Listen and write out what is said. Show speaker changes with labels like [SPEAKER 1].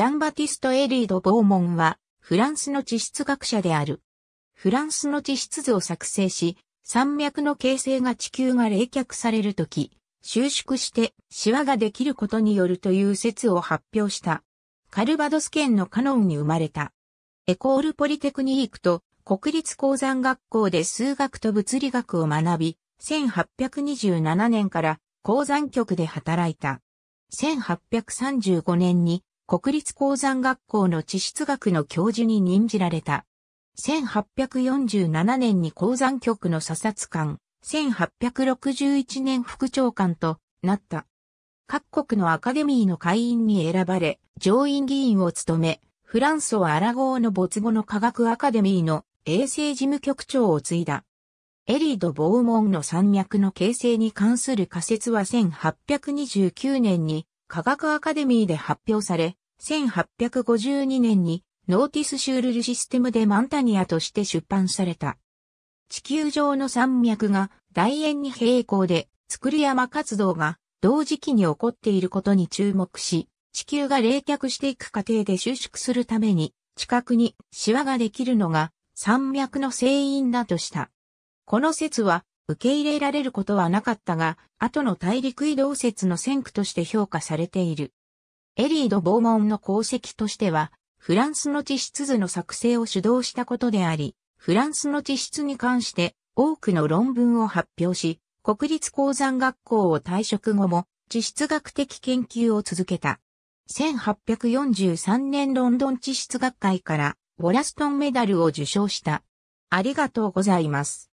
[SPEAKER 1] ジャンバティスト・エリード・ボーモンは、フランスの地質学者である。フランスの地質図を作成し、山脈の形成が地球が冷却されるとき、収縮してシワができることによるという説を発表した。カルバドス県のカノンに生まれた。エコールポリテクニークと国立鉱山学校で数学と物理学を学び、1827年から鉱山局で働いた。1835年に国立鉱山学校の地質学の教授に任じられた。1847年に鉱山局の査察官、1861年副長官となった。各国のアカデミーの会員に選ばれ、上院議員を務め、フランソはアラゴーの没後の科学アカデミーの衛生事務局長を継いだ。エリード・ボーモンの山脈の形成に関する仮説は1829年に科学アカデミーで発表され、1852年にノーティスシュールルシステムでマンタニアとして出版された。地球上の山脈が大円に平行で作り山活動が同時期に起こっていることに注目し、地球が冷却していく過程で収縮するために、近くにシワができるのが山脈の成因だとした。この説は受け入れられることはなかったが、後の大陸移動説の先駆として評価されている。エリードボーモンの功績としては、フランスの地質図の作成を主導したことであり、フランスの地質に関して多くの論文を発表し、国立鉱山学校を退職後も地質学的研究を続けた。1843年ロンドン地質学会からウォラストンメダルを受賞した。ありがとうございます。